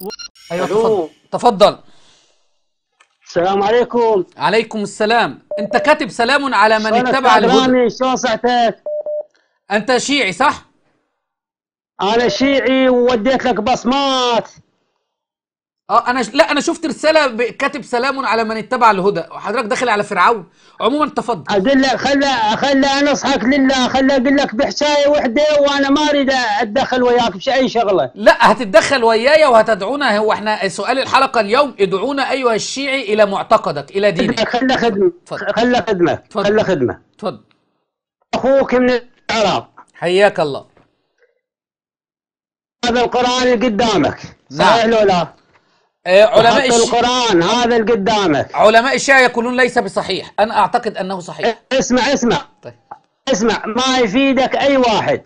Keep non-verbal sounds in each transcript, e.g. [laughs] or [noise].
و... ايوه تفضل. تفضل السلام عليكم عليكم السلام انت كاتب سلام على من اتبع الهدى انت شيعي صح انا شيعي ووديت لك بصمات اه انا لا انا شفت رساله كاتب سلام على من اتبع الهدى وحضرتك داخل على فرعون عموما تفضل اقول لك خلى خلى انا اصحك لله خلى اقول لك بحسايه وحده وانا ما اريد اتدخل وياك في اي شغله لا هتتدخل وياي وهتدعونا هو احنا سؤال الحلقه اليوم ادعونا ايها الشيعي الى معتقدك الى دينك خلى خدمه خلى خدمه خلى خدمه تفضل اخوك من العراق حياك الله هذا القران اللي قدامك صحيح نعم. لو لا إيه، علماء الش... القرآن هذا اللي قدامك علماء الشيعة يقولون ليس بصحيح أنا أعتقد أنه صحيح اسمع اسمع طيب. اسمع ما يفيدك أي واحد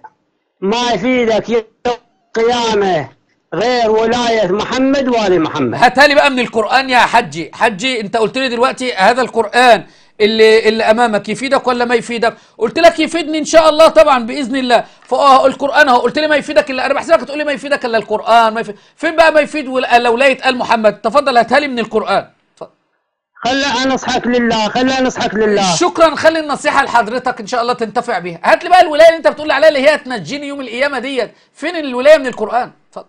ما يفيدك يوم القيامة غير ولاية محمد وآل محمد هتالي لي بقى من القرآن يا حجي حجي أنت قلت لي دلوقتي هذا القرآن اللي اللي امامك يفيدك ولا ما يفيدك قلت لك يفيدني ان شاء الله طبعا باذن الله فاه القران اهو قلت لي ما يفيدك الا انا بحسبك تقول لي ما يفيدك الا القران ما يفيد فين بقى ما يفيد لو لقيت قال محمد تفضل هاتها لي من القران خلى نصحك لله خلى نصحك لله شكرا خلي النصيحه لحضرتك ان شاء الله تنتفع بيها هات لي بقى الولايه اللي انت بتقول عليها اللي هي تنجيني يوم القيامه ديت فين الولايه من القران اتفضل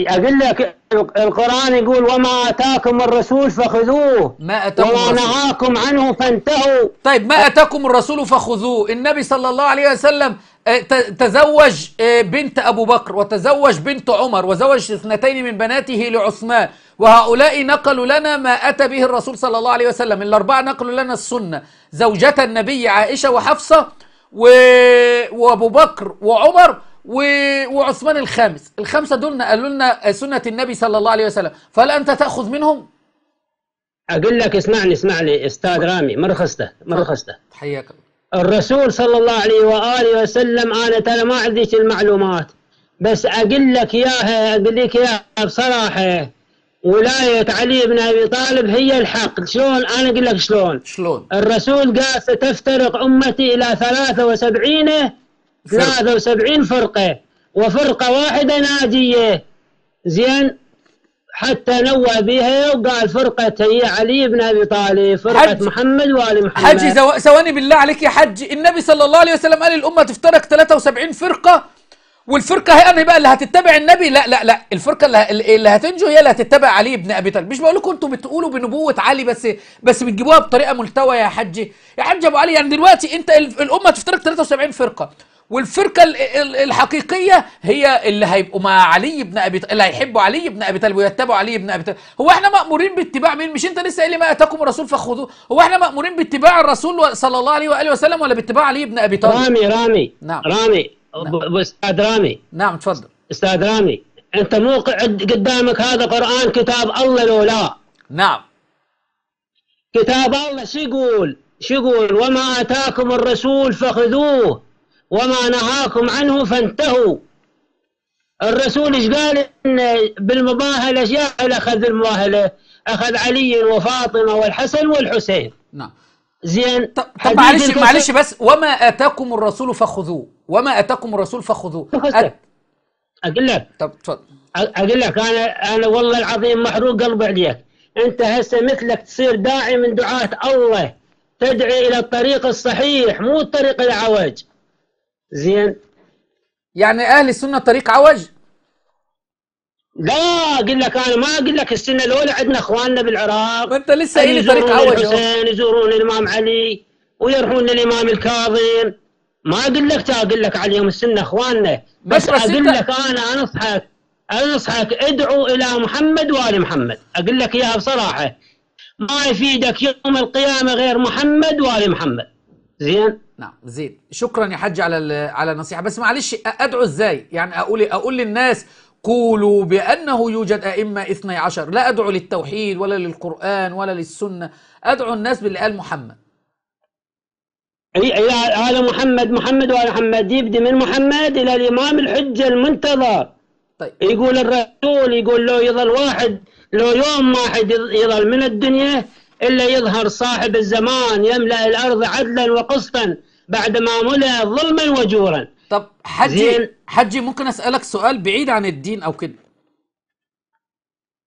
أقول لك القرآن يقول وما أتاكم الرسول فخذوه ما أتاكم وما نهاكم عنه فانتهوا طيب ما أتاكم الرسول فخذوه النبي صلى الله عليه وسلم آه، تزوج آه، بنت أبو بكر وتزوج بنت عمر وزوج اثنتين من بناته لعثمان وهؤلاء نقلوا لنا ما أتى به الرسول صلى الله عليه وسلم الأربعة نقلوا لنا السنة زوجة النبي عائشة وحفصة وأبو بكر وعمر و... وعثمان الخامس الخمسة دول قالوا لنا سنة النبي صلى الله عليه وسلم فهل أنت تأخذ منهم؟ أقول لك اسمعني اسمعني أستاذ رامي مرخصته مرخصته حياك الرسول صلى الله عليه وآله وسلم أنا ترى ما عنديش المعلومات بس أقول لك إياها أقول لك إياها بصراحة ولاية علي بن أبي طالب هي الحق شلون أنا أقول لك شلون شلون الرسول قال ستفترق أمتي إلى 73 73 فرقة وفرقة واحدة نادية زين حتى نوى بها وقال فرقة هي علي بن أبي طالب فرقة حج محمد وآل محمد حجي ثواني بالله عليك يا حجي النبي صلى الله عليه وسلم قال الأمة تفترق 73 فرقة والفرقة هي أنا بقى اللي هتتبع النبي لا لا لا الفرقة اللي, اللي هتنجو هي اللي هتتبع علي بن أبي طالب مش بقول لكم أنتوا بتقولوا بنبوة علي بس بس بتجيبوها بطريقة ملتوية يا حجي يا حجي أبو علي يعني دلوقتي أنت الأمة تفترق 73 فرقة والفرقه الحقيقيه هي اللي هيبقوا مع علي بن ابي اللي هيحبوا علي بن ابي طالب ويتبعوا علي بن ابي طالب هو احنا مامورين باتباع مين مش انت لسه قايل ما اتاكم الرسول فخذوه هو احنا مامورين باتباع الرسول صلى الله عليه واله وسلم ولا باتباع علي بن ابي طالب رامي رامي نعم رامي نعم. استاذ رامي نعم تفضل استاذ رامي انت موقع قدامك هذا قران كتاب الله لو لا نعم كتاب الله شو يقول؟ شو يقول؟ وما اتاكم الرسول فخذوه وما نهاكم عنه فانتهوا الرسول ايش قال بالمباهله ايش اخذ المباهله اخذ علي وفاطمه والحسن والحسين نعم زين طب, طب معلش معلش بس وما اتاكم الرسول فخذوه وما اتاكم الرسول فخذوه أت... اقول لك طب تفضل اقول لك انا انا والله العظيم محروق قلبي عليك انت هسه مثلك تصير داعي من دعاه الله تدعي الى الطريق الصحيح مو الطريق العوج زين يعني اهل السنه طريق عوج لا اقول لك انا ما اقول لك السنه الاولى عندنا اخواننا بالعراق انت لسه قايل طريق عوج الحسين يزورون الامام علي ويروحون للامام الكاظم ما اقول لك اقول لك على السنه اخواننا بس, بس اقول لك انا انصحك انصحك ادعو الى محمد وال محمد اقول لك اياها بصراحه ما يفيدك يوم القيامه غير محمد وال محمد زين نعم زيد شكرا يا حاج على على النصيحه بس معلش ادعو ازاي يعني اقول اقول للناس قولوا بانه يوجد ائمه 12 لا ادعو للتوحيد ولا للقران ولا للسنه ادعو الناس باللي قال محمد هذا محمد محمد وعلى محمد يبدي من محمد إلى الإمام الحجة المنتظر طيب. يقول الرسول يقول لو يظل واحد لو يوم واحد يظل من الدنيا إلا يظهر صاحب الزمان يملأ الأرض عدلا وقسطا بعدما ملأ ظلما وجورا طب حجي زين. حجي ممكن أسألك سؤال بعيد عن الدين أو كده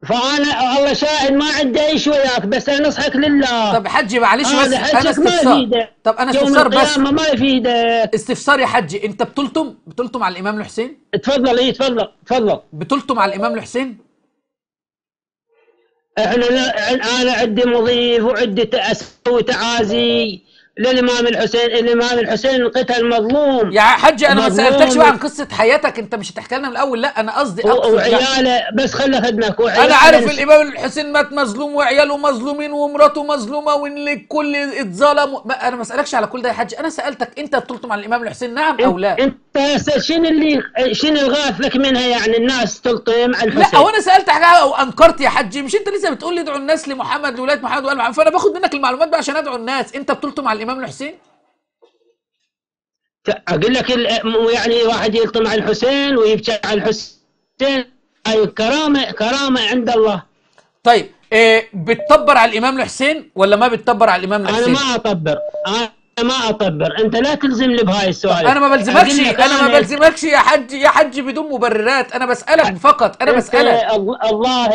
فانا الله شاهد ما عندي ايش وياك بس انا نصحك لله طب حجي معلش بس انا استفسار طب انا استفسار بس ما يفيدك استفسار يا حجي انت بتلتم بتلتم على الامام الحسين تفضل ايه تفضل تفضل بتلتم على الامام الحسين احنا انا عندي مضيف وعندي اسوي تعازي للامام الحسين الامام الحسين قتل مظلوم يا حجي انا ما سالتكش بقى عن قصه حياتك انت مش هتحكي لنا من الاول لا انا قصدي يعني. وعياله يعني. بس خلي خدمك انا عارف الامام الحسين مات مظلوم وعياله مظلومين ومراته مظلومه وان الكل اتظلم و... انا ما اسالكش على كل ده يا حجي انا سالتك انت بتلطم على الامام الحسين نعم او لا انت شنو اللي شنو الغاث لك منها يعني الناس تلطم على الحسين لا هو انا سالتك او انكرت يا حجي مش انت لسه بتقول لي ادعوا الناس لمحمد لولايه محمد وقال فانا باخد منك المعلومات بقى عشان ادعو الناس انت بتلطم على الامام الحسين اقول لك يعني واحد يلطم على الحسين ويبكي على الحسين اي كرامه كرامه عند الله طيب إيه بتطبر على الامام الحسين ولا ما بتطبر على الامام الحسين؟ انا ما اطبر ما اطبر انت لا تلزمني بهاي السؤال انا ما بلزمكش انا ما بلزمكش يا حجي يا حجي بدون مبررات انا بسالك فقط انا بسالك الله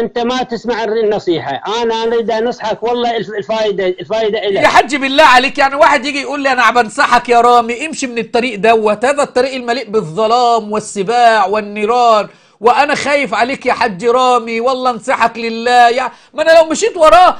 انت ما تسمع النصيحه انا اريد انصحك والله الفائده الفائده الك يا حجي بالله عليك يعني واحد يجي يقول لي انا بنصحك يا رامي امشي من الطريق دوت هذا الطريق المليء بالظلام والسباع والنيران وانا خايف عليك يا حج رامي والله انصحك لله يا ما انا لو مشيت وراه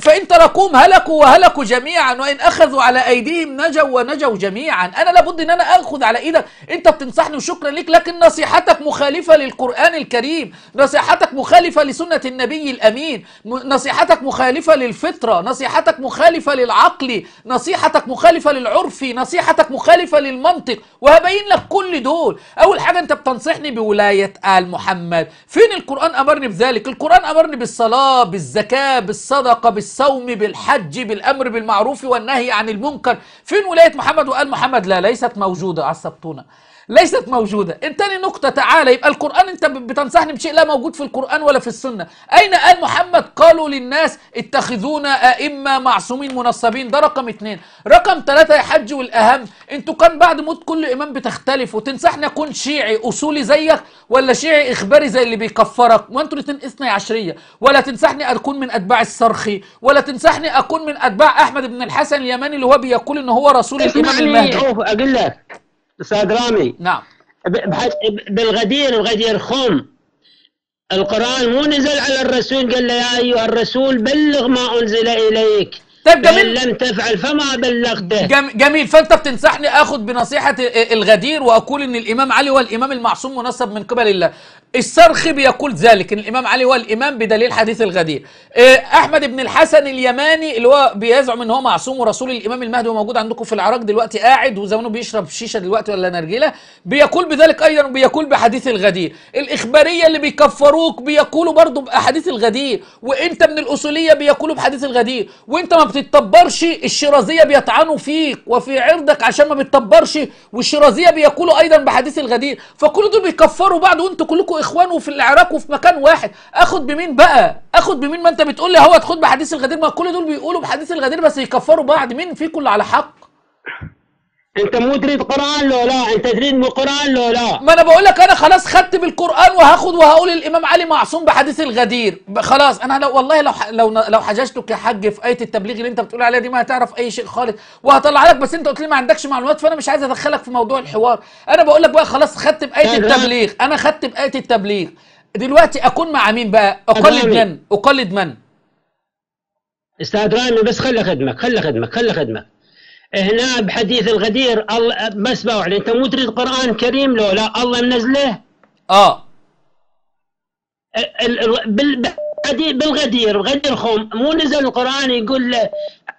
فإن تركوهم هلكوا وهلكوا جميعا وإن أخذوا على أيديهم نجوا ونجوا جميعا أنا لابد أن أنا أخذ على إيدك أنت بتنصحني وشكرا لك لكن نصيحتك مخالفة للقرآن الكريم نصيحتك مخالفة لسنة النبي الأمين نصيحتك مخالفة للفطرة نصيحتك مخالفة للعقل نصيحتك مخالفة للعرف نصيحتك مخالفة للمنطق وهبين لك كل دول أول حاجة أنت بتنصحني بولاية آل محمد فين القرآن أمرني بذلك القرآن أمرني بالصلاة بالزكاة بالصدقة علاقة بالصوم بالحج بالأمر بالمعروف والنهي عن المنكر فين ولاية محمد وقال محمد لا ليست موجودة عصبتونا ليست موجودة تاني نقطة تعالى يبقى القرآن أنت بتنصحني بشيء لا موجود في القرآن ولا في السنة أين قال محمد قالوا للناس اتخذونا أئمة معصومين منصبين ده رقم اتنين رقم تلاتة يا حج والأهم أنتوا كان بعد موت كل إمام بتختلف وتنصحني أكون شيعي أصولي زيك ولا شيعي إخباري زي اللي بيكفرك وأنتوا الاتنين إثني عشرية ولا تنصحني أكون من أتباع الصرخي ولا تنصحني أكون من أتباع أحمد بن الحسن اليماني اللي هو بيقول إن هو رسول الإمام يعني المهدي رامي نعم بالغدير الغدير خم القرآن مو نزل على الرسول قال له يا أيها الرسول بلغ ما أنزل إليك طيب جميل لم تفعل فما بلغته جميل فانت بتنصحني اخذ بنصيحه الغدير واقول ان الامام علي هو الامام المعصوم منصب من قبل الله السرخب يقول ذلك إن الإمام علي هو الإمام بدليل حديث الغدير إيه، أحمد بن الحسن اليماني اللي هو بيزعم إن هو معصوم ورسول الإمام المهدي وموجود عندكم في العراق دلوقتي قاعد وزمانه بيشرب شيشة دلوقتي ولا نرجيلة بيقول بذلك أيضا بيقول بحديث الغدير الإخبارية اللي بيكفروك بيقولوا برضه بأحاديث الغدير وأنت من الأصولية بيقولوا بحديث الغدير وأنت ما بتتطبرش الشيرازية بيطعنوا فيك وفي عرضك عشان ما بتطبرش والشيرازية بيقولوا أيضا بحديث الغدير فكل دول بيكفروا بعض وأنتوا كلكم واخوانه في العراق وفي مكان واحد اخد بمين بقى اخد بمين ما انت بتقول لي اهو خد بحديث الغدير ما كل دول بيقولوا بحديث الغدير بس يكفروا بعض مين فيكم اللي على حق انت مو تريد قران لو لا انت تريد قران لو لا ما انا بقول لك انا خلاص خدت بالقران وهاخد وهقول الامام علي معصوم بحديث الغدير خلاص انا لو والله لو لو لو حججتك يا حاج في ايه التبليغ اللي انت بتقول عليها دي ما هتعرف اي شيء خالص وهطلع لك بس انت قلت لي ما عندكش معلومات فانا مش عايز ادخلك في موضوع الحوار انا بقول لك بقى خلاص خدت بايه التبليغ انا خدت بايه التبليغ دلوقتي اكون مع مين بقى اقلد من اقلد من استاذ رامي بس خلي خدمك خلي خدمك خلي خدمك هنا بحديث الغدير الله ما اسمعوا عليه انت مو تريد قران كريم لو لا الله منزله اه بالغدير غدير خوم مو نزل القران يقول له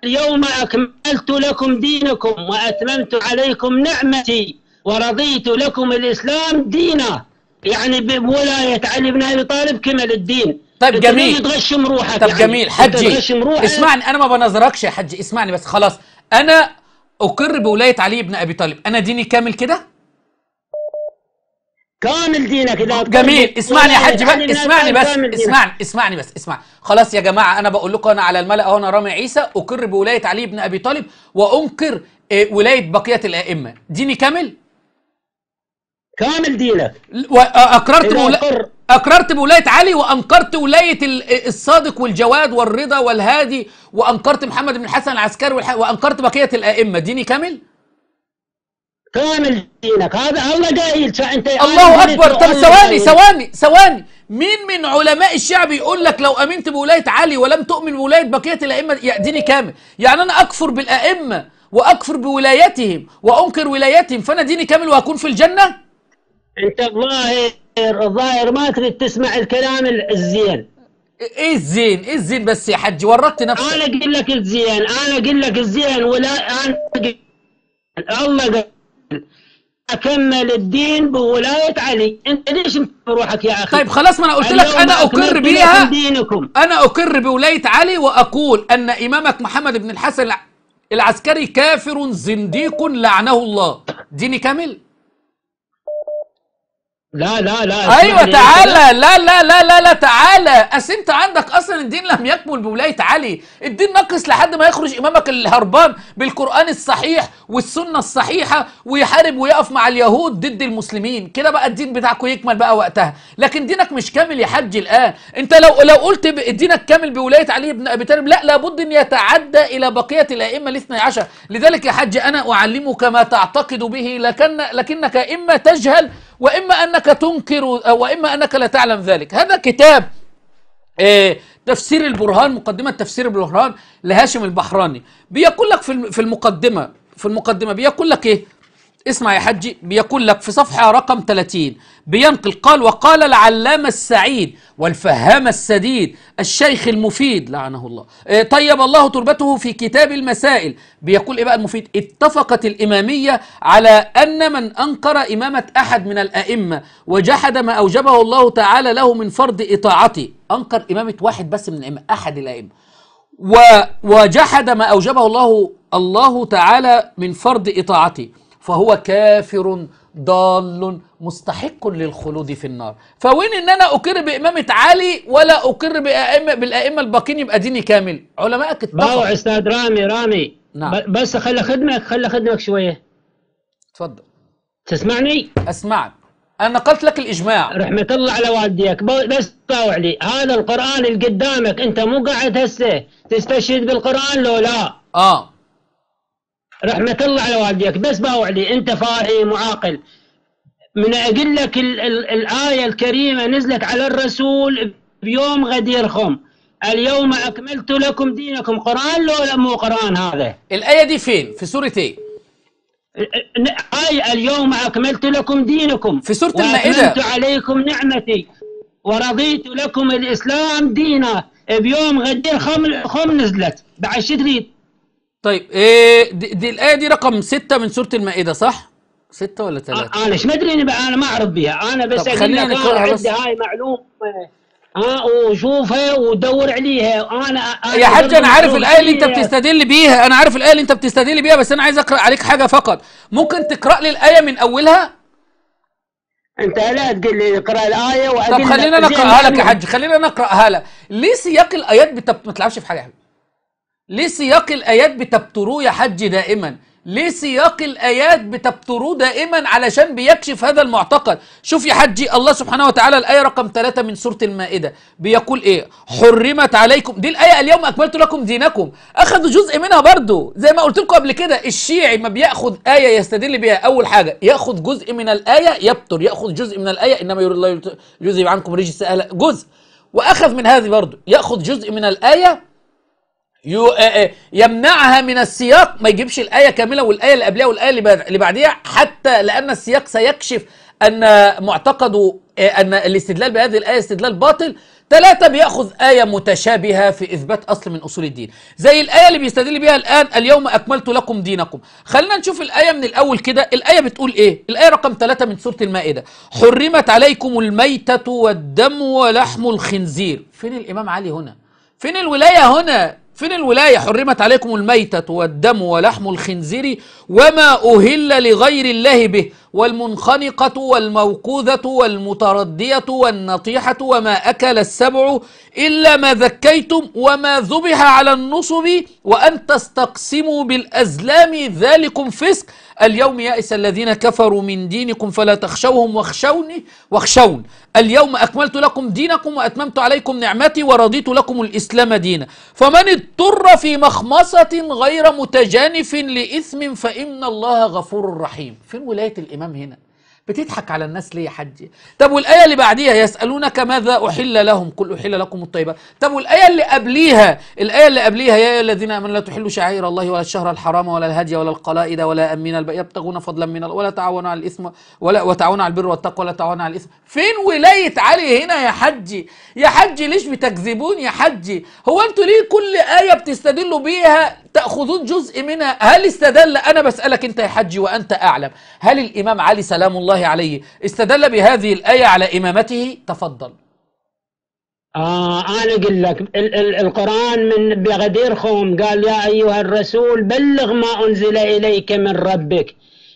اليوم اكملت لكم دينكم واتممت عليكم نعمتي ورضيت لكم الاسلام دينا يعني بولايه علي بن ابي طالب كمل الدين طيب جميل تغشم روحك طيب يعني. جميل حجي اسمعني انا ما بنظركش يا حجي اسمعني بس خلاص انا أقر بولاية علي بن أبي طالب أنا ديني كامل كده؟ كامل دينك إذا جميل اسمعني يا حاج بقى اسمعني بس اسمعني اسمعني بس اسمع خلاص يا جماعة أنا بقول لكم أنا على الملأ أهو أنا رامي عيسى أقر بولاية علي بن أبي طالب وأنكر آه، ولاية بقية الأئمة ديني كامل؟ كامل دينك وأقررت آه، مولا... أقررت بولاية علي وأنكرت ولاية الصادق والجواد والرضا والهادي وأنكرت محمد بن الحسن العسكري وأنكرت بقية الأئمة ديني كامل؟ كامل دينك هذا الله قايل انت الله اكبر طب ثواني ثواني ثواني مين من علماء الشعب يقول لك لو امنت بولايه علي ولم تؤمن بولايه بقيه الائمه ديني كامل يعني انا اكفر بالائمه واكفر بولايتهم وانكر ولايتهم فانا ديني كامل واكون في الجنه انت والله الظاهر ما تريد تسمع الكلام الزين ايه الزين؟ ايه الزين بس يا حج ورطت نفسك انا اقول لك الزين انا اقول لك الزين ولا انا الله قال اكمل الدين بولايه علي انت ليش روحك يا اخي طيب خلاص ما انا قلت لك انا اقر بيها دينكم. انا اقر بولايه علي واقول ان امامك محمد بن الحسن العسكري كافر زنديق لعنه الله ديني كامل لا لا لا ايوه تعالى لا لا لا لا لا تعالى اصل انت عندك اصلا الدين لم يكمل بولايه علي الدين ناقص لحد ما يخرج امامك الهربان بالقران الصحيح والسنه الصحيحه ويحارب ويقف مع اليهود ضد المسلمين كده بقى الدين بتاعكم يكمل بقى وقتها لكن دينك مش كامل يا حج الان انت لو لو قلت دينك كامل بولايه علي بن ابي طالب لا لابد ان يتعدى الى بقيه الائمه الاثني عشر لذلك يا حج انا اعلمك ما تعتقد به لكن لكنك اما تجهل واما انك تنكر واما انك لا تعلم ذلك هذا كتاب آه، تفسير البرهان مقدمه تفسير البرهان لهاشم البحراني بيقول لك في المقدمه في المقدمه بيقول لك ايه اسمع يا حجي بيقول لك في صفحة رقم 30 بينقل قال وقال العلامة السعيد والفهام السديد الشيخ المفيد لعنه الله إيه، طيب الله تربته في كتاب المسائل بيقول ايه بقى المفيد اتفقت الإمامية على أن من أنكر إمامة أحد من الأئمة وجحد ما أوجبه الله تعالى له من فرض إطاعته أنكر إمامة واحد بس من الأئمة أحد الأئمة وجحد ما أوجبه الله الله تعالى من فرض إطاعته فهو كافر ضال مستحق للخلود في النار فوين ان انا اقر بامامه علي ولا اقر بأئمة بالائمه الباقين يبقى ديني كامل علماءك اتفقوا باو استاذ رامي رامي نعم بس خلى خدمك خلى خدمك شويه اتفضل تسمعني اسمعك انا قلت لك الاجماع رحمه الله على والديك بس طاوع لي هذا القران اللي قدامك انت مو قاعد هسه تستشهد بالقران لو لا اه رحمة الله على والديك بس باوعدي أنت فاهم وعاقل من أقول لك الآية الكريمة نزلت على الرسول بيوم غدير خم اليوم أكملت لكم دينكم قرآن لو مو قرآن هذا الآية دي فين في سورة إيه آية اليوم أكملت لكم دينكم في سورة المائدة وأتممت عليكم نعمتي ورضيت لكم الإسلام دينا بيوم غدير خم خم نزلت بعد شو تريد طيب ايه دي, دي الايه دي رقم ستة من سوره المائده صح؟ ستة ولا ثلاثة؟ آه، انا ايش ما ادري انا ما اعرف بها انا بس لك أنا آه، عندي هاي معلومه آه،, اه وشوفها ودور عليها انا, أنا يا حاج انا عارف الايه اللي انت بتستدل بيها انا عارف الايه اللي انت بتستدل بيها بس انا عايز اقرا عليك حاجه فقط ممكن تقرا لي الايه من اولها انت لا تقول لي اقرا الايه طب خلينا نقراها لك يا حاج خلينا نقراها لك ليه سياق الايات ما تلعبش في حاجه ليه سياق الآيات بتبتروه يا حج دائما ليه سياق الآيات بتبتروه دائما علشان بيكشف هذا المعتقد شوف يا حجي الله سبحانه وتعالى الآية رقم 3 من سورة المائدة بيقول إيه حرمت عليكم دي الآية اليوم أكملت لكم دينكم أخذوا جزء منها برضو زي ما قلت لكم قبل كده الشيعي ما بيأخذ آية يستدل بها أول حاجة يأخذ جزء من الآية يبتر يأخذ جزء من الآية إنما يريد الله يجزي عنكم رجس أهل جزء وأخذ من هذه برضو يأخذ جزء من الآية آه، آه، يمنعها من السياق ما يجيبش الآية كاملة والآية اللي قبلها والآية اللي بعديها حتى لأن السياق سيكشف أن معتقده آه، أن الاستدلال بهذه الآية استدلال باطل ثلاثة بيأخذ آية متشابهة في إثبات أصل من أصول الدين زي الآية اللي بيستدل بها الآن اليوم أكملت لكم دينكم خلينا نشوف الآية من الأول كده الآية بتقول إيه الآية رقم ثلاثة من سورة المائدة حرمت عليكم الميتة والدم ولحم الخنزير فين الإمام علي هنا فين الولاية هنا فين الولاية حرمت عليكم الميتة والدم ولحم الخنزير وما أهل لغير الله به والمنخنقة والموقوذة والمتردية والنطيحة وما أكل السبع إلا ما ذكيتم وما ذبح على النصب وأن تستقسموا بالأزلام ذلكم فسق اليوم يئس الذين كفروا من دينكم فلا تخشوهم واخشوني واخشون اليوم أكملت لكم دينكم وأتممت عليكم نعمتي ورضيت لكم الإسلام دينا فمن اضطر في مخمصة غير متجانف لإثم فإن الله غفور رحيم فين ولاية الإمام هنا بتضحك على الناس ليه يا حجي طب والايه اللي بعديها يسالونك ماذا احل لهم قل احل لكم الطيبه طب والايه اللي قبليها الايه اللي قبليها يا ايها الذين امنوا لا تحلوا شعائر الله ولا الشهر الحرام ولا الهدي ولا القلائد ولا امين البقيه يبتغون فضلا من ولا تعاونوا على الاثم ولا وتعاونوا على البر والتقوى ولا تعاونوا على الاثم فين ولايه علي هنا يا حجي يا حجي ليش بتكذبون يا حجي هو انتوا ليه كل ايه بتستدلوا بيها تأخذون جزء منها هل استدل أنا بسألك أنت يا حجي وأنت أعلم هل الإمام علي سلام الله عليه استدل بهذه الآية على إمامته تفضل آه أنا أقول لك ال ال القرآن من بغدير خوم قال يا أيها الرسول بلغ ما أنزل إليك من ربك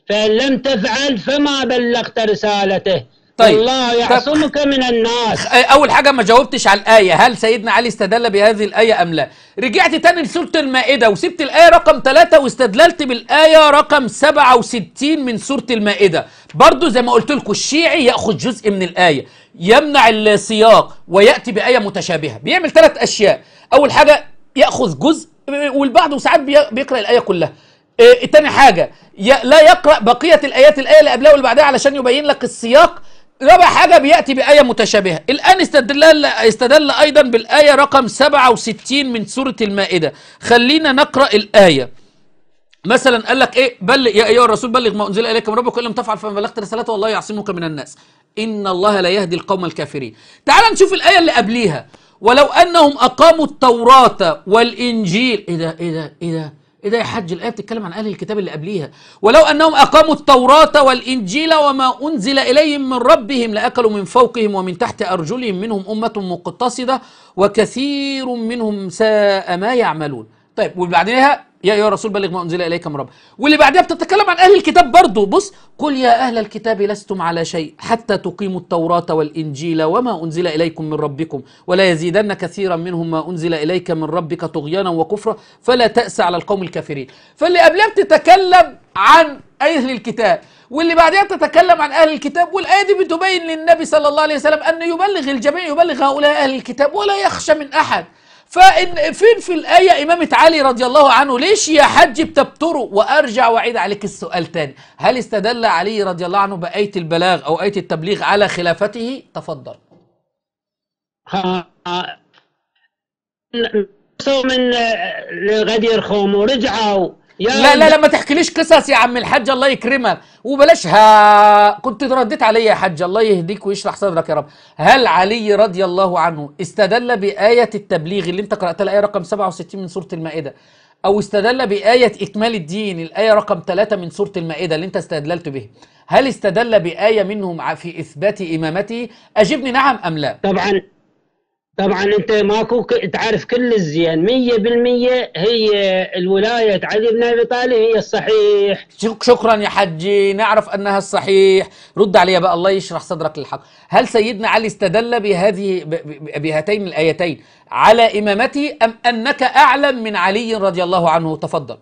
فإن لم تفعل فما بلغت رسالته طيب الله يحصنك من الناس اول حاجه ما جاوبتش على الايه هل سيدنا علي استدل بهذه الايه ام لا رجعت تاني لسوره المائده وسبت الايه رقم 3 واستدللت بالايه رقم 67 من سوره المائده برضو زي ما قلت لكم الشيعي ياخذ جزء من الايه يمنع السياق وياتي بايه متشابهه بيعمل ثلاث اشياء اول حاجه ياخذ جزء والبعض وساعات بيقرا الايه كلها إيه تاني حاجه لا يقرا بقيه الايات الايه اللي قبلها واللي بعدها علشان يبين لك السياق رابع حاجة بيأتي بآية متشابهة الآن استدل استدل أيضا بالآية رقم 67 من سورة المائدة خلينا نقرأ الآية مثلا قال لك ايه بل يا ايها الرسول بلغ ما انزل اليك من ربك إن لم تفعل فما بلغت رسالته والله يعصمك من الناس ان الله لا يهدي القوم الكافرين تعال نشوف الايه اللي قبليها ولو انهم اقاموا التوراه والانجيل ايه ده ايه ده ايه ده ايه ده يا حاج الايه بتتكلم عن اهل الكتاب اللي قبليها ولو انهم اقاموا التوراه والانجيل وما انزل اليهم من ربهم لاكلوا من فوقهم ومن تحت ارجلهم منهم امه مقتصده وكثير منهم ساء ما يعملون طيب وبعدينها يا ايها الرسول بلغ ما انزل اليك من ربك واللي بعدها بتتكلم عن اهل الكتاب برضه بص قل يا اهل الكتاب لستم على شيء حتى تقيموا التوراه والانجيل وما انزل اليكم من ربكم ولا يزيدن كثيرا منهم ما انزل اليك من ربك طغيانا وكفرا فلا تاس على القوم الكافرين فاللي قبلها بتتكلم عن اهل الكتاب واللي بعدها بتتكلم عن اهل الكتاب والايه دي بتبين للنبي صلى الله عليه وسلم ان يبلغ الجميع يبلغ هؤلاء اهل الكتاب ولا يخشى من احد فإن فين في الآية إمامة علي رضي الله عنه ليش يا حج بتبتره وأرجع وأعيد عليك السؤال تاني هل استدل علي رضي الله عنه بآية البلاغ أو آية التبليغ على خلافته تفضل آه، من آه، غدير خوم ورجعوا يا لا لا لا ما تحكيليش قصص يا عم الحاج الله يكرمك وبلاش ها كنت رديت عليا يا حاج الله يهديك ويشرح صدرك يا رب هل علي رضي الله عنه استدل بآية التبليغ اللي انت قرأتها الآية رقم 67 من سورة المائدة أو استدل بآية إكمال الدين الآية رقم 3 من سورة المائدة اللي أنت استدللت به هل استدل بآية منهم في إثبات إمامته أجبني نعم أم لا طبعا طبعا انت ماكو تعرف كل الزين 100% هي الولاية علي بن ابي طالب هي الصحيح شكرا يا حجي نعرف انها الصحيح رد علي بقى الله يشرح صدرك للحق هل سيدنا علي استدل بهذه بهاتين الايتين على امامته ام انك اعلم من علي رضي الله عنه تفضل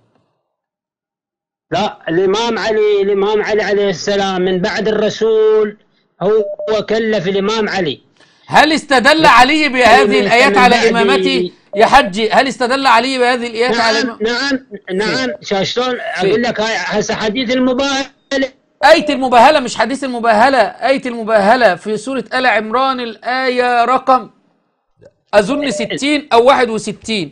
لا الامام علي الامام علي عليه السلام من بعد الرسول هو كلف الامام علي هل استدل علي بهذه الآيات على إمامتي يا حجي هل استدل علي بهذه الآيات نعم على نعم نعم نعم شلون إيه. أقول لك هسه حديث المباهلة آية المباهلة مش حديث المباهلة آية المباهلة في سورة آل عمران الآية رقم أظن 60 أو 61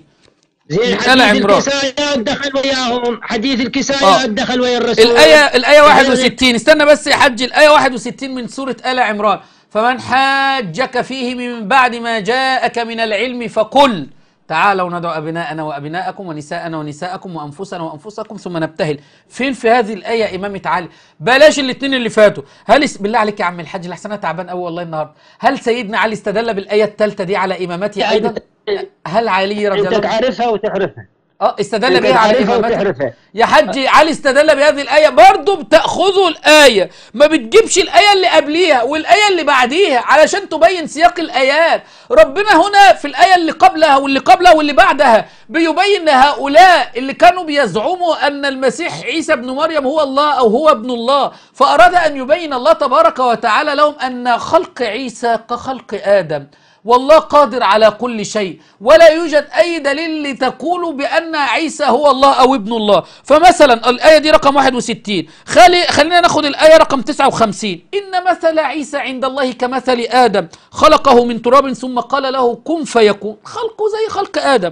زين حديث الكسايات دخل وياهم حديث الكسايات آه. دخل ويا الرسول الآية الآية 61 استنى بس يا حج الآية 61 من سورة آل عمران فمن حاجك فيه من بعد ما جاءك من العلم فقل تعالوا ندعو أبناءنا وأبناءكم ونساءنا ونساءكم وأنفسنا وأنفسكم ثم نبتهل فين في هذه الآية إمام تعالى بلاش الاثنين اللي فاتوا هل س... بالله عليك يا عم الحاج لحسن تعبان قوي والله النهاردة هل سيدنا علي استدل بالآية الثالثة دي على إمامتي أيضا يعني هل علي رضي الله عنه أنت تعرفها وتعرفها اه استدل بها على إمامته يا حجي علي استدل بهذه الآية برضه بتاخذوا الآية ما بتجيبش الآية اللي قبليها والآية اللي بعديها علشان تبين سياق الآيات ربنا هنا في الآية اللي قبلها واللي قبلها واللي بعدها بيبين هؤلاء اللي كانوا بيزعموا أن المسيح عيسى ابن مريم هو الله أو هو ابن الله فأراد أن يبين الله تبارك وتعالى لهم أن خلق عيسى كخلق آدم والله قادر على كل شيء ولا يوجد أي دليل لتقول بأن عيسى هو الله أو ابن الله فمثلا الآية دي رقم 61 خلي خلينا ناخد الآية رقم 59 إن مثل عيسى عند الله كمثل آدم خلقه من تراب ثم قال له كن فيكون خلقه زي خلق آدم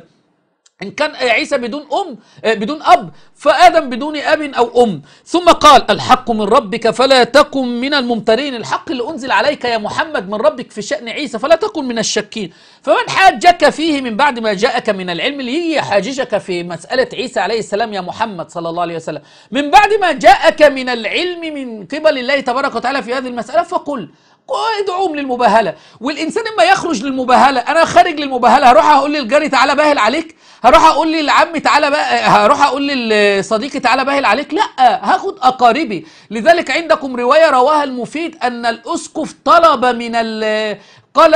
إن كان عيسى بدون أم آه، بدون أب فآدم بدون أب أو أم ثم قال الحق من ربك فلا تكن من الممترين الحق اللي أنزل عليك يا محمد من ربك في شأن عيسى فلا تكن من الشاكين فمن حاجك فيه من بعد ما جاءك من العلم اللي هي يحاججك في مسألة عيسى عليه السلام يا محمد صلى الله عليه وسلم من بعد ما جاءك من العلم من قبل الله تبارك وتعالى في هذه المسألة فقل ادعوهم للمباهلة والإنسان إما يخرج للمباهلة أنا خارج للمباهلة هروح أقول للجاري تعالى باهل عليك هروح اقول للعم تعالى بقى هروح اقول لصديقي تعالى باهل عليك لا هاخد اقاربي لذلك عندكم روايه رواها المفيد ان الاسقف طلب من قال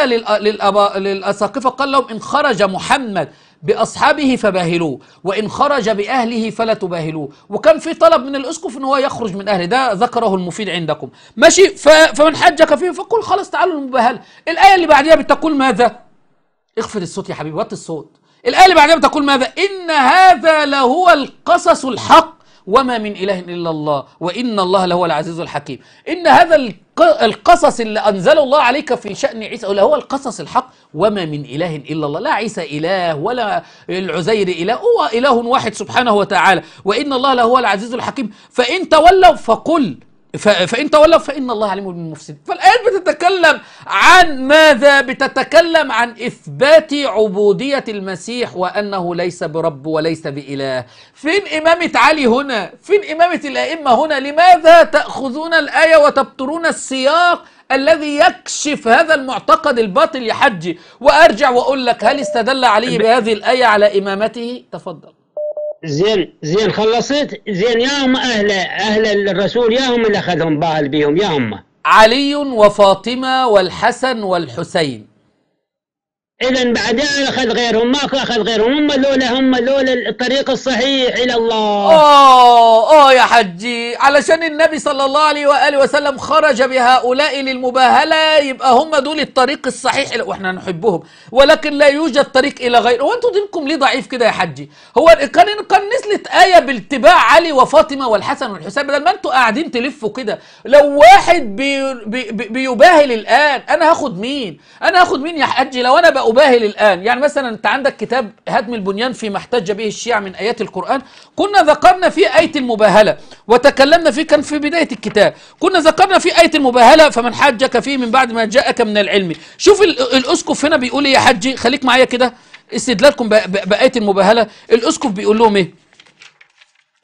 للاساقفه قال لهم ان خرج محمد باصحابه فباهلوه وان خرج باهله فلا تباهلوه وكان في طلب من الاسقف ان هو يخرج من اهله ده ذكره المفيد عندكم ماشي فمن حجك فيه فقل خلاص تعالوا المباهله الايه اللي بعديها بتقول ماذا اخفض الصوت يا حبيبي وطي الصوت الآية اللي بعدها بتقول ماذا إن هذا لهو القصص الحق وما من إله إلا الله وإن الله لهو العزيز الحكيم إن هذا القصص اللي أنزله الله عليك في شأن عيسى لهو القصص الحق وما من إله إلا الله لا عيسى إله ولا العزير إله هو إله واحد سبحانه وتعالى وإن الله لهو العزيز الحكيم فإن تولوا فقل فإن تولوا فإن الله عليم بالمفسدين فالآيات بتتكلم عن ماذا؟ بتتكلم عن إثبات عبودية المسيح وأنه ليس برب وليس بإله فين إمامة علي هنا؟ فين إمامة الأئمة هنا؟ لماذا تأخذون الآية وتبطرون السياق الذي يكشف هذا المعتقد الباطل يا حجي وأرجع وأقول لك هل استدل علي بهذه الآية على إمامته؟ تفضل زين زين خلصت زين يا هم أهل أهل الرسول يا هم اللي أخذهم باهل بيهم يا هم علي وفاطمة والحسن والحسين اذا بعدين اخذ غيرهم ما اخذ غيرهم هم لولا هم لولا الطريق الصحيح الى الله اوه اوه يا حجي علشان النبي صلى الله عليه واله وسلم خرج بهؤلاء للمباهله يبقى هم دول الطريق الصحيح واحنا نحبهم ولكن لا يوجد طريق الى غيره هو دينكم ليه ضعيف كده يا حجي هو كان كان نزلت ايه بالتباع علي وفاطمه والحسن والحسين بدل ما انتم قاعدين تلفوا كده لو واحد بي بي بيباهل الان انا هاخد مين انا هاخد مين يا حجي لو انا بقى مباهل الآن يعني مثلا أنت عندك كتاب هدم البنيان فيما احتج به الشيعة من آيات القرآن كنا ذكرنا فيه آية المباهلة وتكلمنا فيه كان في بداية الكتاب كنا ذكرنا فيه آية المباهلة فمن حجك فيه من بعد ما جاءك من العلم شوف الأسقف هنا بيقول إيه يا حجي خليك معايا كده استدلالكم بآية المباهلة الأسقف بيقول لهم إيه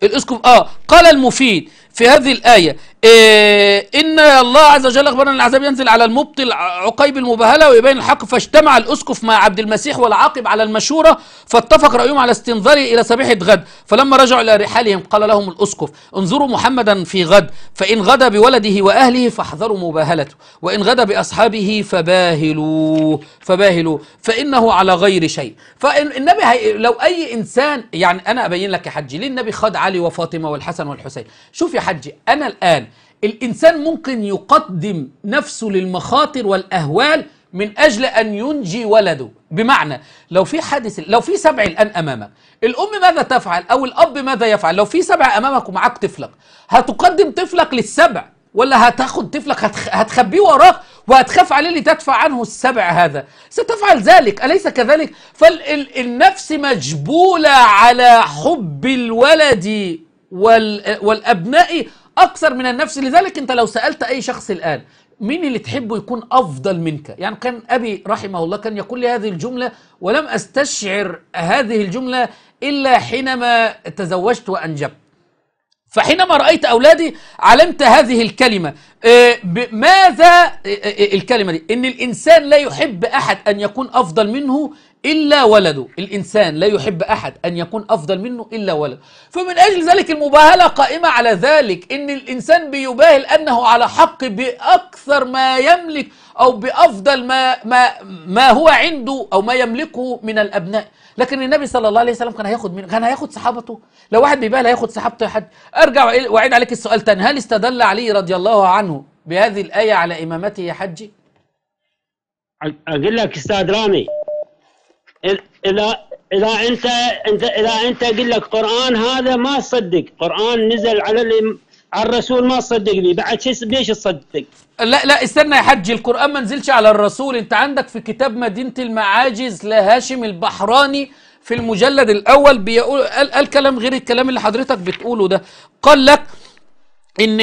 الاسقف اه قال المفيد في هذه الآية إيه إن الله عز وجل أخبرنا أن العذاب ينزل على المبطل عقيب المبهلة ويبين الحق فاجتمع الأسقف مع عبد المسيح والعاقب على المشورة فاتفق رأيهم على استنظاره إلى صبيحة غد فلما رجعوا إلى رحالهم قال لهم الأسقف انظروا محمدا في غد فإن غدا بولده وأهله فاحذروا مباهلته وإن غدا بأصحابه فباهلوا فباهلوا فإنه على غير شيء فالنبي هي لو أي إنسان يعني أنا أبين لك يا حجي ليه النبي خد علي وفاطمة والحسن والحسين شوف يا حج حجي أنا الآن الإنسان ممكن يقدم نفسه للمخاطر والأهوال من أجل أن ينجي ولده بمعنى لو في حادث لو في سبع الآن أمامك الأم ماذا تفعل أو الأب ماذا يفعل لو في سبع أمامك ومعاك طفلك هتقدم طفلك للسبع ولا هتاخد طفلك هتخبيه وراك وهتخاف عليه لتدفع عنه السبع هذا ستفعل ذلك أليس كذلك فالنفس مجبولة على حب الولد والأبناء أكثر من النفس لذلك أنت لو سألت أي شخص الآن مين اللي تحبه يكون أفضل منك يعني كان أبي رحمه الله كان يقول لي هذه الجملة ولم أستشعر هذه الجملة إلا حينما تزوجت وأنجبت فحينما رأيت أولادي علمت هذه الكلمة آه، ماذا آه، آه، الكلمة دي إن الإنسان لا يحب أحد أن يكون أفضل منه إلا ولده الإنسان لا يحب أحد أن يكون أفضل منه إلا ولده فمن أجل ذلك المباهلة قائمة على ذلك إن الإنسان بيباهل أنه على حق بأكثر ما يملك أو بأفضل ما, ما, ما هو عنده أو ما يملكه من الأبناء لكن النبي صلى الله عليه وسلم كان هياخد منه كان هياخد صحابته لو واحد بيباهل هياخد صحابته حد أرجع وأعيد عليك السؤال تاني هل استدل علي رضي الله عنه بهذه الآية على إمامته يا حجي؟ أقول لك أستاذ رامي اذا اذا انت انت اذا انت اقول لك قران هذا ما تصدق قران نزل على على الرسول ما تصدق لي بعد شو ليش تصدق لا لا استنى يا حج القران ما نزلش على الرسول انت عندك في كتاب مدينه المعاجز لهاشم البحراني في المجلد الاول بيقول قال, قال كلام غير الكلام اللي حضرتك بتقوله ده قال لك ان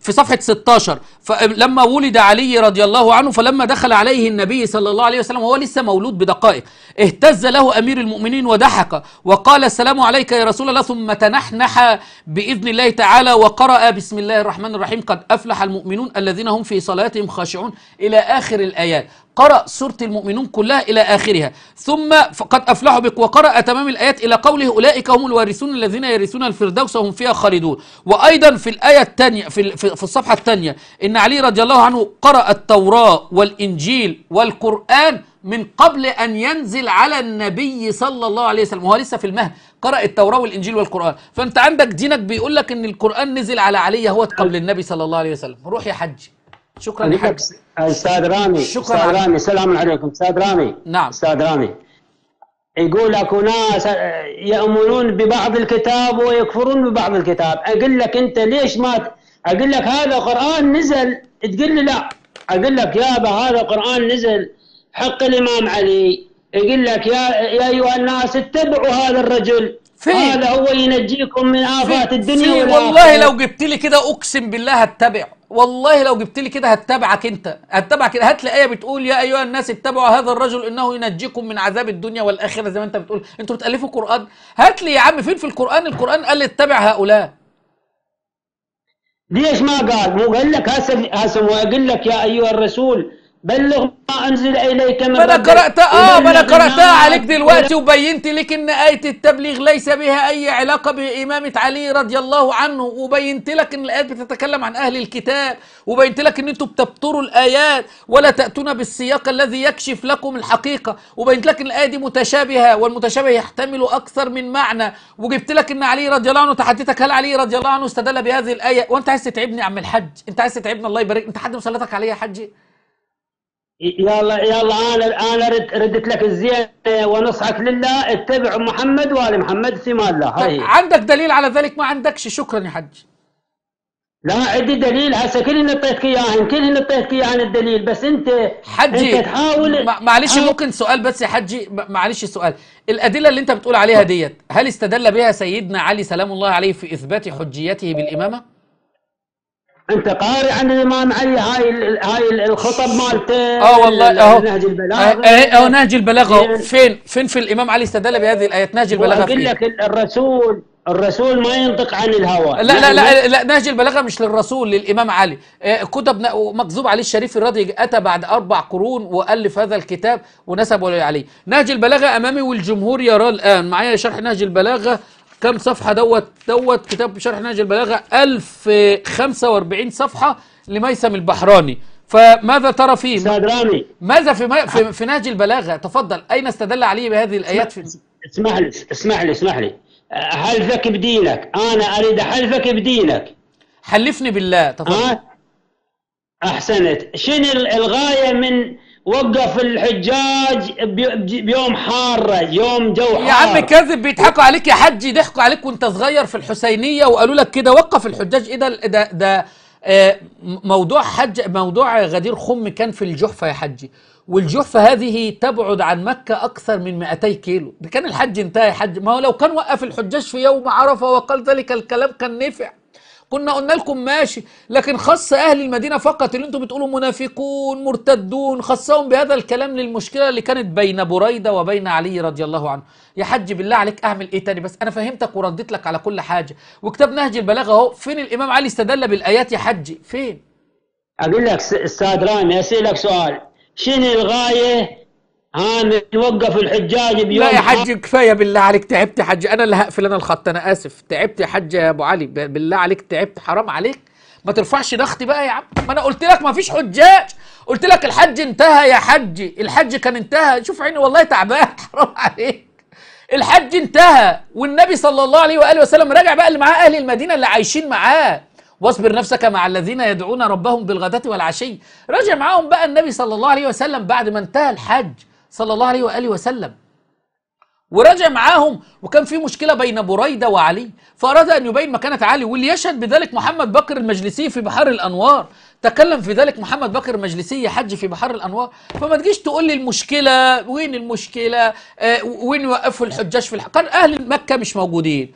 في صفحه 16 فلما ولد علي رضي الله عنه فلما دخل عليه النبي صلى الله عليه وسلم وهو لسه مولود بدقائق اهتز له أمير المؤمنين وضحك وقال السلام عليك يا رسول الله ثم تنحنح بإذن الله تعالى وقرأ بسم الله الرحمن الرحيم قد أفلح المؤمنون الذين هم في صلاتهم خاشعون إلى آخر الآيات قرأ سورة المؤمنون كلها إلى آخرها ثم فقد أفلحوا بك وقرأ تمام الآيات إلى قوله أولئك هم الوارثون الذين يرثون الفردوس هم فيها خالدون وأيضا في الآية الثانية في, في الصفحة الثانية إن علي رضي الله عنه قرأ التوراة والإنجيل والقرآن من قبل أن ينزل على النبي صلى الله عليه وسلم وهو لسه في المهد قرأ التوراة والإنجيل والقرآن فأنت عندك دينك بيقول لك إن القرآن نزل على علي هو قبل النبي صلى الله عليه وسلم روح يا حج شكرا يا حج أستاذ رامي شكرا أستاذ رامي السلام عليكم أستاذ رامي نعم أستاذ رامي يقول اكو ناس يؤمنون ببعض الكتاب ويكفرون ببعض الكتاب اقول لك انت ليش ما اقول لك هذا قران نزل تقول لي لا اقول لك يابا هذا قران نزل حق الامام علي يقول لك يا يا ايها الناس اتبعوا هذا الرجل في هذا هو ينجيكم من افات في الدنيا في والله لو جبت لي كده اقسم بالله هتبع والله لو جبت لي كده هتبعك انت هتبعك هات لي ايه بتقول يا ايها الناس اتبعوا هذا الرجل انه ينجيكم من عذاب الدنيا والاخره زي ما انت بتقول انتوا بتالفوا قران هات لي يا عم فين في القران القران قال اتبع هؤلاء ليش ما قال؟ مو قال لك هسه هسه مو اقول لك يا ايها الرسول بلغ ما انزل اليك من انا قرات اه ما انا قراتها عليك دلوقتي وبينت لك ان ايه التبليغ ليس بها اي علاقه بامامه علي رضي الله عنه وبينت لك ان الايات بتتكلم عن اهل الكتاب وبينت لك ان انتم بتبطروا الايات ولا تاتون بالسياق الذي يكشف لكم الحقيقه وبينت لك ان الايه دي متشابهه والمتشابه يحتمل اكثر من معنى وجبت لك ان علي رضي الله عنه تحدثك هل علي رضي الله عنه استدل بهذه الايه وانت عايز تتعبني يا عم الحاج انت عايز تتعبني الله يبارك انت حد مسلطك عليا يا حجي يلا يلا انا انا ردت لك الزين ونصحك لله اتبع محمد وال محمد سيما الله طيب، هاي عندك دليل على ذلك ما عندكش شكرا يا حج لا عندي دليل هسه كل اللي نطيتك اياهم كل اللي نطيتك اياهم الدليل بس انت حجي انت تحاول معلش ممكن سؤال بس يا حجي معلش سؤال الادله اللي انت بتقول عليها ديت هل استدل بها سيدنا علي سلام الله عليه في اثبات حجيته بالامامه انت قارئ عن الامام علي هاي هاي الخطب مالته اه والله اهو نهج البلاغه اهو آه، آه، آه، نهج البلاغه إيه. فين فين في الامام علي استدل بهذه الايات نهج البلاغه اقول لك الرسول الرسول ما ينطق عن الهوى لا لا يعني لا, لا نهج البلاغه مش للرسول للامام علي كتب مكذوب عليه الشريف الرضي اتى بعد اربع قرون والف هذا الكتاب ونسبه عليه نهج البلاغه امامي والجمهور يراه الان معايا شرح نهج البلاغه كام صفحه دوت دوت كتاب شرح نهج البلاغه 1045 صفحه لميسم البحراني فماذا ترى فيه سادراني. ماذا في, ما في في نهج البلاغه تفضل اين استدل عليه بهذه الايات في... اسمح لي اسمح لي اسمح لي احلفك بدينك انا اريد احلفك بدينك حلفني بالله تفضل أه؟ احسنت شنو الغايه من وقف الحجاج بيوم حارة يوم جو حار يا عم كذب بيضحكوا عليك يا حج ضحكوا عليك وانت صغير في الحسينية وقالوا لك كده وقف الحجاج ايه ده ده, ده آه، موضوع حج موضوع غدير خم كان في الجحفة يا حجي والجحفة هذه تبعد عن مكة أكثر من 200 كيلو ده كان الحج انتهى يا حج ما هو لو كان وقف الحجاج في يوم عرفة وقال ذلك الكلام كان نفع كنا قلنا لكم ماشي لكن خص أهل المدينة فقط اللي انتم بتقولوا منافقون مرتدون خصهم بهذا الكلام للمشكلة اللي كانت بين بريدة وبين علي رضي الله عنه يا حج بالله عليك أعمل إيه تاني بس أنا فهمتك ورديت لك على كل حاجة وكتاب نهج البلاغة أهو فين الإمام علي استدل بالآيات يا حج فين؟ أقول لك استاذ رامي أسألك سؤال شنو الغاية ها نوقف الحجاج بيوم لا يا حج كفايه بالله عليك تعبت يا حج انا اللي هقفل انا الخط انا اسف تعبت يا حج يا ابو علي بالله عليك تعبت حرام عليك ما ترفعش ضغطي بقى يا عم ما انا قلت لك ما فيش حجاج قلت لك الحج انتهى يا حج الحج كان انتهى شوف عيني والله تعبان [laughs] حرام عليك الحج انتهى والنبي صلى الله عليه واله وسلم راجع بقى اللي معاه اهل المدينه اللي عايشين معاه واصبر نفسك مع الذين يدعون ربهم بالغداة والعشي راجع معاهم بقى النبي صلى الله عليه وسلم بعد ما انتهى الحج صلى الله عليه وآله وسلم ورجع معاهم وكان في مشكلة بين بريدة وعلي فأراد أن يبين مكانة علي وليشهد بذلك محمد بكر المجلسي في بحر الأنوار تكلم في ذلك محمد بكر المجلسي حج في بحر الأنوار فما تجيش تقول لي المشكلة وين المشكلة آه وين يوقفوا الحجاج في الحق أهل مكة مش موجودين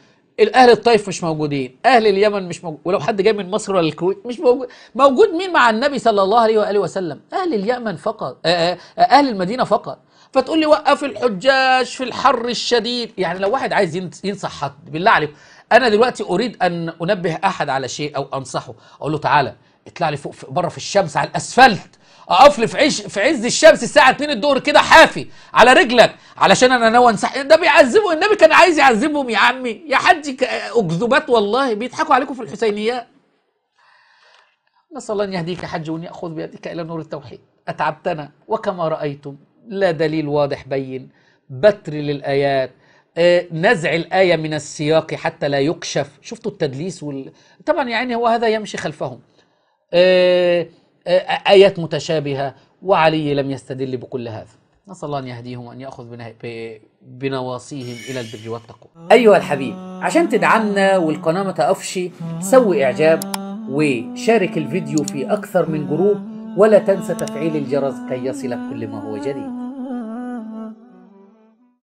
اهل الطيف مش موجودين اهل اليمن مش موجود ولو حد جاي من مصر ولا الكويت مش موجود موجود مين مع النبي صلى الله عليه واله وسلم اهل اليمن فقط آه، آه، آه، اهل المدينه فقط فتقول لي وقف الحجاج في الحر الشديد يعني لو واحد عايز ينصح حد بالله عليك انا دلوقتي اريد ان انبه احد على شيء او انصحه اقول له تعالى اطلع لي فوق بره في الشمس على الاسفلت اقف لي في عش في عز الشمس الساعه 2 الظهر كده حافي على رجلك علشان انا ناوي انصح ده بيعذبه النبي كان عايز يعذبهم يا عمي يا حجي اكذوبات والله بيضحكوا عليكم في الحسينيات نسال الله ان يهديك يا حج وان ياخذ بيدك الى نور التوحيد اتعبتنا وكما رايتم لا دليل واضح بين بتر للآيات آه، نزع الآية من السياق حتى لا يكشف شفتوا التدليس وال... طبعا يعني هو هذا يمشي خلفهم آه، آه، آيات متشابهة وعلي لم يستدل بكل هذا نسأل الله أن يهديهم وأن يأخذ بنواصيهم إلى البر والتقوى أيها الحبيب عشان تدعمنا والقناة ما تقفش سوي إعجاب وشارك الفيديو في أكثر من جروب ولا تنسى تفعيل الجرس كي يصلك كل ما هو جديد